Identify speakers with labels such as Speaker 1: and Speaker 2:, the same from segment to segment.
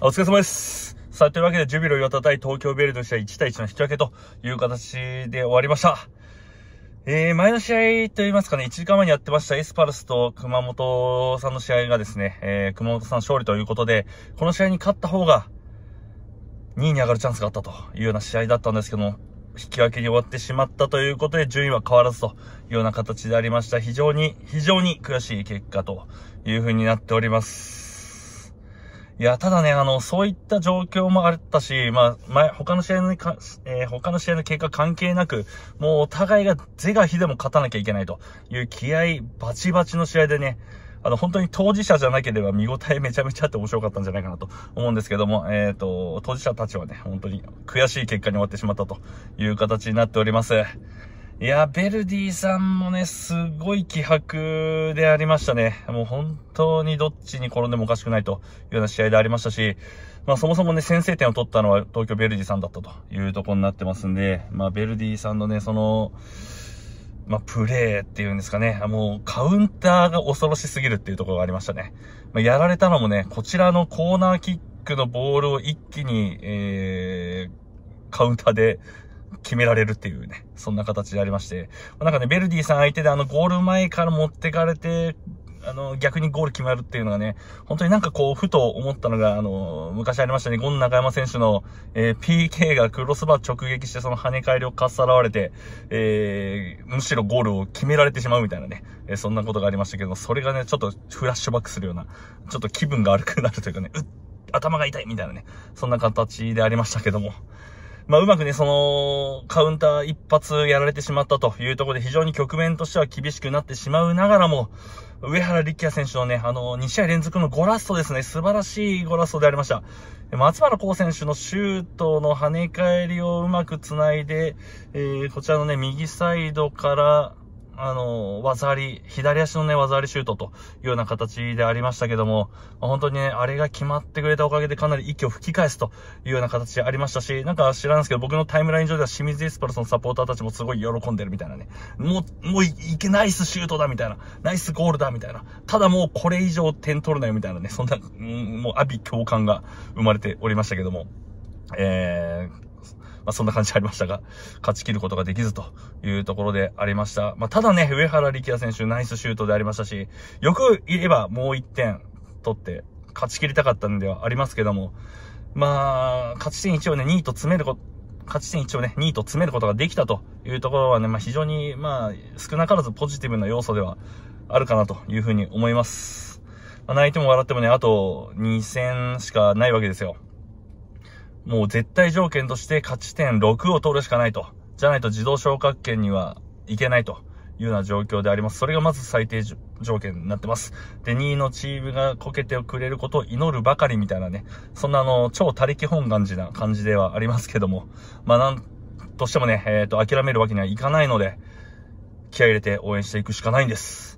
Speaker 1: お疲れ様です。さあ、というわけで、ジュビロ磐田対東京ベルとしては1対1の引き分けという形で終わりました。えー、前の試合と言いますかね、1時間前にやってましたエスパルスと熊本さんの試合がですね、えー、熊本さん勝利ということで、この試合に勝った方が、2位に上がるチャンスがあったというような試合だったんですけども、引き分けに終わってしまったということで、順位は変わらずというような形でありました。非常に、非常に悔しい結果という風になっております。いや、ただね、あの、そういった状況もあったし、まあ、前、他の試合のか、えー、他の試合の結果関係なく、もうお互いが是が非でも勝たなきゃいけないという気合バチバチの試合でね、あの、本当に当事者じゃなければ見応えめちゃめちゃあって面白かったんじゃないかなと思うんですけども、えっ、ー、と、当事者たちはね、本当に悔しい結果に終わってしまったという形になっております。いや、ベルディさんもね、すごい気迫でありましたね。もう本当にどっちに転んでもおかしくないというような試合でありましたし、まあそもそもね、先制点を取ったのは東京ベルディさんだったというところになってますんで、まあベルディさんのね、その、まあ、プレーっていうんですかね。もう、カウンターが恐ろしすぎるっていうところがありましたね。まあ、やられたのもね、こちらのコーナーキックのボールを一気に、えー、カウンターで決められるっていうね、そんな形でありまして、なんかね、ベルディさん相手であのゴール前から持ってかれて、あの、逆にゴール決まるっていうのがね、本当になんかこう、ふと思ったのが、あの、昔ありましたね、ゴン中山選手の、えー、PK がクロスバー直撃してその跳ね返りをかっさらわれて、えー、むしろゴールを決められてしまうみたいなね、えー、そんなことがありましたけど、それがね、ちょっとフラッシュバックするような、ちょっと気分が悪くなるというかね、うっ、頭が痛いみたいなね、そんな形でありましたけども。まあ、うまくね、その、カウンター一発やられてしまったというところで、非常に局面としては厳しくなってしまうながらも、上原力也選手のね、あの、2試合連続のゴラストですね、素晴らしいゴラストでありました。松原光選手のシュートの跳ね返りをうまく繋いで、えー、こちらのね、右サイドから、あの、技あり、左足のね、技ありシュートというような形でありましたけども、本当にね、あれが決まってくれたおかげでかなり息を吹き返すというような形でありましたし、なんか知らんすけど、僕のタイムライン上では清水エスパルスのサポーターたちもすごい喜んでるみたいなね、もう、もういけ、ナイスシュートだみたいな、ナイスゴールだみたいな、ただもうこれ以上点取るなよみたいなね、そんな、うん、もう阿ビ共感が生まれておりましたけども、えー、まあ、そんな感じありましたが、勝ち切ることができずというところでありました。まあ、ただね、上原力也選手、ナイスシュートでありましたし、よく言えばもう1点取って、勝ち切りたかったんではありますけども、まあ、勝ち点1をね、2位と詰めること、勝ち点1をね、2位と詰めることができたというところはね、まあ、非常に、まあ、少なからずポジティブな要素ではあるかなというふうに思います。ま泣いても笑ってもね、あと2戦しかないわけですよ。もう絶対条件として勝ち点6を取るしかないと。じゃないと自動昇格圏にはいけないというような状況であります。それがまず最低条件になってます。で、2位のチームがこけてくれることを祈るばかりみたいなね、そんなあの、超他力本願寺な感じではありますけども、まあなんとしてもね、えっ、ー、と、諦めるわけにはいかないので、気合入れて応援していくしかないんです。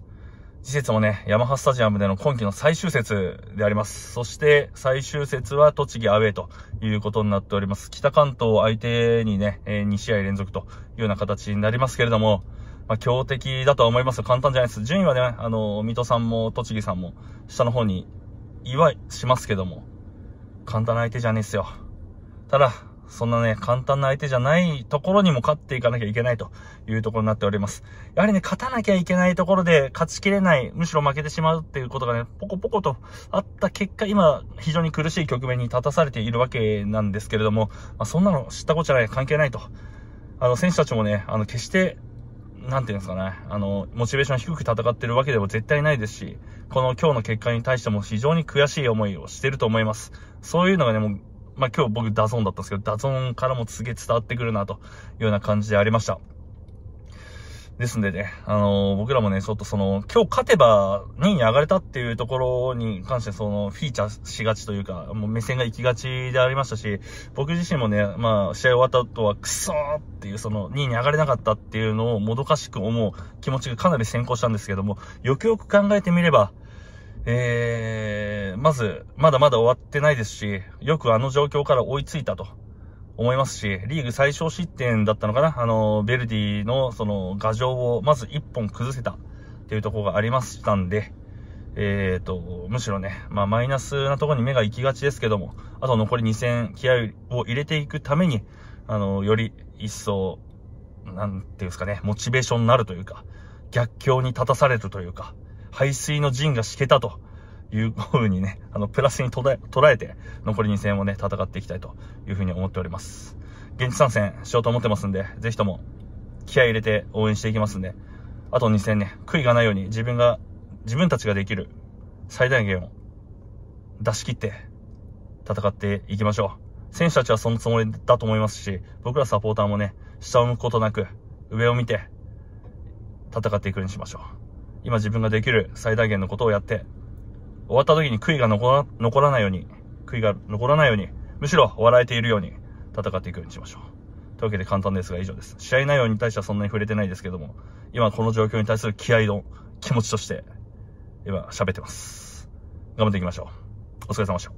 Speaker 1: 次節もね、ヤマハスタジアムでの今季の最終節であります。そして最終節は栃木アウェイということになっております。北関東相手にね、え2試合連続というような形になりますけれども、まあ、強敵だとは思います簡単じゃないです。順位はね、あの、水戸さんも栃木さんも下の方に、祝いしますけども、簡単な相手じゃねえっすよ。ただ、そんなね、簡単な相手じゃないところにも勝っていかなきゃいけないというところになっております。やはりね、勝たなきゃいけないところで勝ちきれない、むしろ負けてしまうっていうことがね、ポコポコとあった結果、今、非常に苦しい局面に立たされているわけなんですけれども、まあ、そんなの知ったこっちゃない、関係ないと。あの、選手たちもね、あの、決して、なんていうんですかね、あの、モチベーション低く戦ってるわけでも絶対ないですし、この今日の結果に対しても非常に悔しい思いをしてると思います。そういうのがね、もうまあ、今日僕ダゾンだったんですけど、ダゾンからもすげえ伝わってくるなというような感じでありました。ですんでね、あのー、僕らもね、ちょっとその、今日勝てば2位に上がれたっていうところに関してその、フィーチャーしがちというか、もう目線が行きがちでありましたし、僕自身もね、まあ、試合終わった後は、くそーっていう、その、2位に上がれなかったっていうのをもどかしく思う気持ちがかなり先行したんですけども、よくよく考えてみれば、えー、まず、まだまだ終わってないですし、よくあの状況から追いついたと思いますし、リーグ最小失点だったのかなあの、ベルディのその牙城をまず1本崩せたっていうところがありましたんで、えーと、むしろね、まあマイナスなところに目が行きがちですけども、あと残り2戦気合を入れていくために、あの、より一層、なんていうんですかね、モチベーションになるというか、逆境に立たされるというか、排水の陣が敷けたというふうにね、あの、プラスに捉えて、残り2戦をね、戦っていきたいというふうに思っております。現地参戦しようと思ってますんで、ぜひとも気合入れて応援していきますんで、あと2戦ね、悔いがないように自分が、自分たちができる最大限を出し切って戦っていきましょう。選手たちはそのつもりだと思いますし、僕らサポーターもね、下を向くことなく、上を見て戦っていくようにしましょう。今自分ができる最大限のことをやって、終わった時に悔いが残ら残らないように、悔いが残らないように、むしろ笑えているように戦っていくようにしましょう。というわけで簡単ですが以上です。試合内容に対してはそんなに触れてないですけども、今この状況に対する気合の気持ちとして、今喋ってます。頑張っていきましょう。お疲れ様でした。